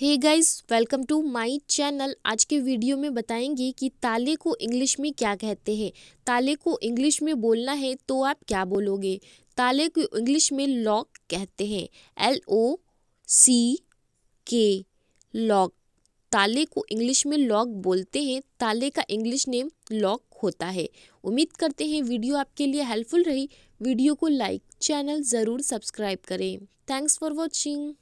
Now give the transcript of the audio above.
hey guys welcome to my channel आज के video में बताएंगे कि ताले को इंग्लिश में क्या कहते हैं ताले को इंग्लिश में बोलना है तो आप क्या बोलोगे ताले को इंग्लिश में लॉक कहते हैं एल ओ सी के लॉक ताले को इंग्लिश में लॉक बोलते हैं ताले का इंग्लिश नेम लॉक होता है उम्मीद करते हैं वीडियो आपके लिए हेल्पफुल रही वीडियो को लाइक चैनल ज़रूर सब्सक्राइब करें थैंक्स फॉर वॉचिंग